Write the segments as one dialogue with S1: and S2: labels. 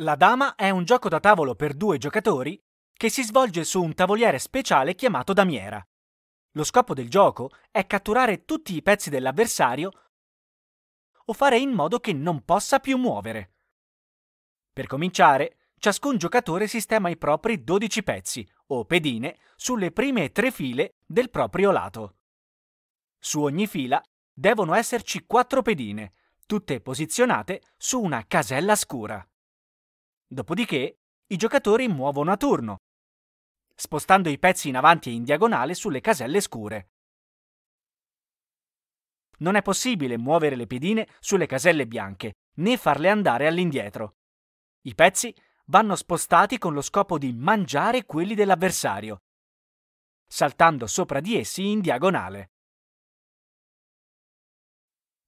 S1: La dama è un gioco da tavolo per due giocatori che si svolge su un tavoliere speciale chiamato damiera. Lo scopo del gioco è catturare tutti i pezzi dell'avversario o fare in modo che non possa più muovere. Per cominciare, ciascun giocatore sistema i propri 12 pezzi, o pedine, sulle prime tre file del proprio lato. Su ogni fila devono esserci quattro pedine, tutte posizionate su una casella scura. Dopodiché i giocatori muovono a turno, spostando i pezzi in avanti e in diagonale sulle caselle scure. Non è possibile muovere le pedine sulle caselle bianche, né farle andare all'indietro. I pezzi vanno spostati con lo scopo di mangiare quelli dell'avversario, saltando sopra di essi in diagonale.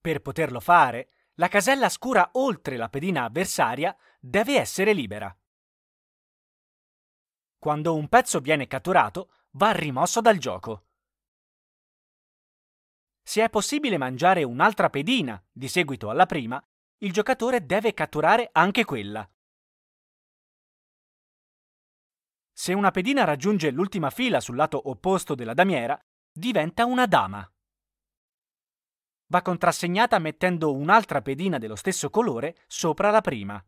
S1: Per poterlo fare, la casella scura oltre la pedina avversaria deve essere libera. Quando un pezzo viene catturato, va rimosso dal gioco. Se è possibile mangiare un'altra pedina di seguito alla prima, il giocatore deve catturare anche quella. Se una pedina raggiunge l'ultima fila sul lato opposto della damiera, diventa una dama va contrassegnata mettendo un'altra pedina dello stesso colore sopra la prima.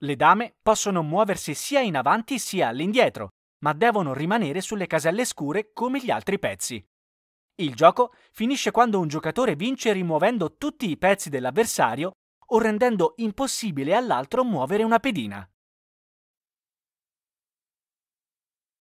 S1: Le dame possono muoversi sia in avanti sia all'indietro, ma devono rimanere sulle caselle scure come gli altri pezzi. Il gioco finisce quando un giocatore vince rimuovendo tutti i pezzi dell'avversario o rendendo impossibile all'altro muovere una pedina.